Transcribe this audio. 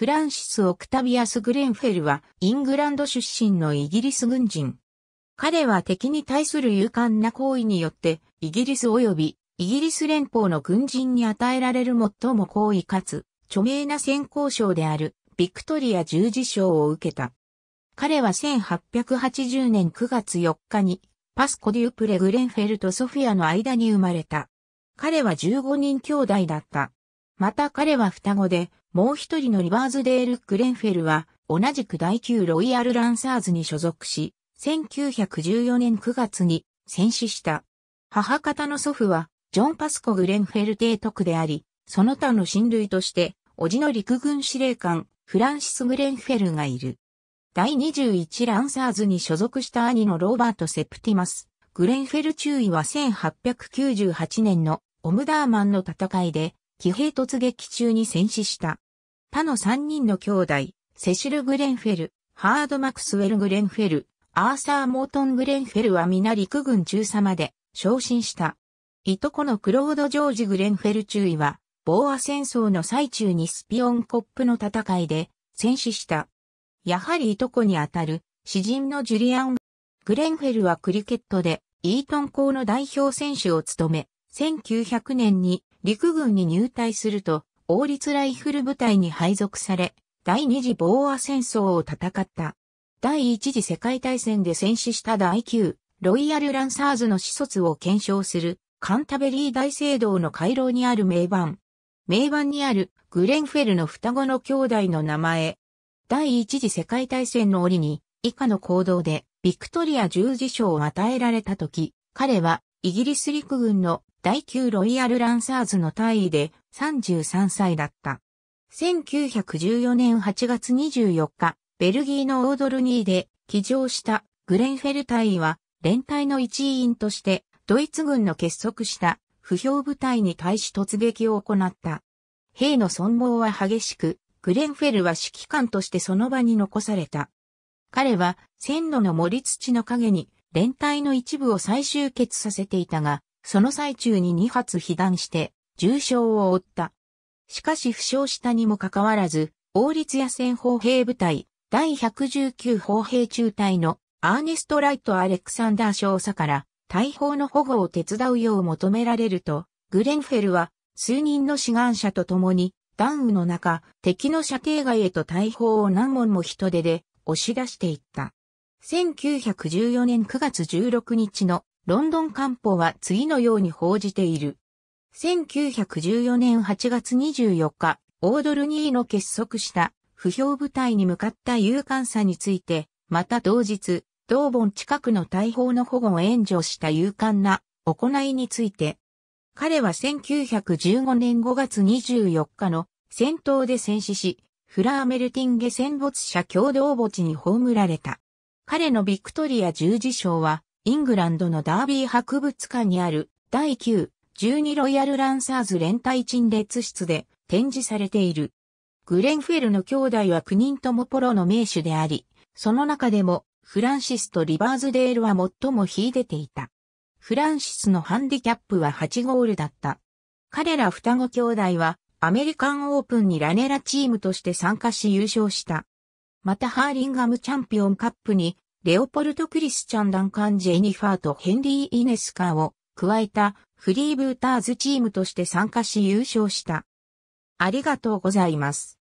フランシス・オクタビアス・グレンフェルは、イングランド出身のイギリス軍人。彼は敵に対する勇敢な行為によって、イギリス及びイギリス連邦の軍人に与えられる最も高位かつ、著名な先行賞である、ビクトリア十字賞を受けた。彼は1880年9月4日に、パスコデュプレ・グレンフェルとソフィアの間に生まれた。彼は15人兄弟だった。また彼は双子で、もう一人のリバーズデール・グレンフェルは、同じく第9ロイヤル・ランサーズに所属し、1914年9月に戦死した。母方の祖父は、ジョン・パスコ・グレンフェル提督であり、その他の親類として、叔父の陸軍司令官、フランシス・グレンフェルがいる。第21ランサーズに所属した兄のローバート・セプティマス。グレンフェル中尉は1898年のオムダーマンの戦いで騎兵突撃中に戦死した。他の3人の兄弟、セシル・グレンフェル、ハード・マクスウェル・グレンフェル、アーサー・モートン・グレンフェルは皆陸軍中佐まで昇進した。いとこのクロード・ジョージ・グレンフェル中尉は、ボーア戦争の最中にスピオンコップの戦いで戦死した。やはりいとこにあたる詩人のジュリアン・グレンフェルはクリケットでイートン校の代表選手を務め、1900年に陸軍に入隊すると、王立ライフル部隊に配属され、第二次ボーア戦争を戦った。第一次世界大戦で戦死した第9、ロイヤルランサーズの始卒を検証する、カンタベリー大聖堂の回廊にある名盤。名盤にあるグレンフェルの双子の兄弟の名前。第一次世界大戦の折に、以下の行動で、ビクトリア十字章を与えられた時、彼は、イギリス陸軍の第9ロイヤルランサーズの大尉で33歳だった。1914年8月24日、ベルギーのオードルニーで騎乗したグレンフェル大尉は連隊の一員としてドイツ軍の結束した不評部隊に対し突撃を行った。兵の存亡は激しく、グレンフェルは指揮官としてその場に残された。彼は線路の森土の陰に連隊の一部を再集結させていたが、その最中に2発被弾して、重傷を負った。しかし負傷したにもかかわらず、王立野戦砲兵部隊、第119砲兵中隊のアーネスト・ライト・アレクサンダー少佐から大砲の保護を手伝うよう求められると、グレンフェルは数人の志願者と共に、弾雨の中、敵の射程外へと大砲を何門も人手で押し出していった。1914年9月16日のロンドン官報は次のように報じている。1914年8月24日、オードルニーの結束した不評部隊に向かった勇敢さについて、また同日、同盆近くの大砲の保護を援助した勇敢な行いについて、彼は1915年5月24日の戦闘で戦死し、フラーメルティンゲ戦没者共同墓地に葬られた。彼のビクトリア十字章は、イングランドのダービー博物館にある第9、12ロイヤルランサーズ連隊陳列室で展示されている。グレンフェルの兄弟は9人ともポロの名手であり、その中でもフランシスとリバーズデールは最も秀でていた。フランシスのハンディキャップは8ゴールだった。彼ら双子兄弟はアメリカンオープンにラネラチームとして参加し優勝した。またハーリンガムチャンピオンカップにレオポルト・クリスチャン・ダンカン・ジェニファーとヘンリー・イネスカーを加えたフリーブーターズチームとして参加し優勝した。ありがとうございます。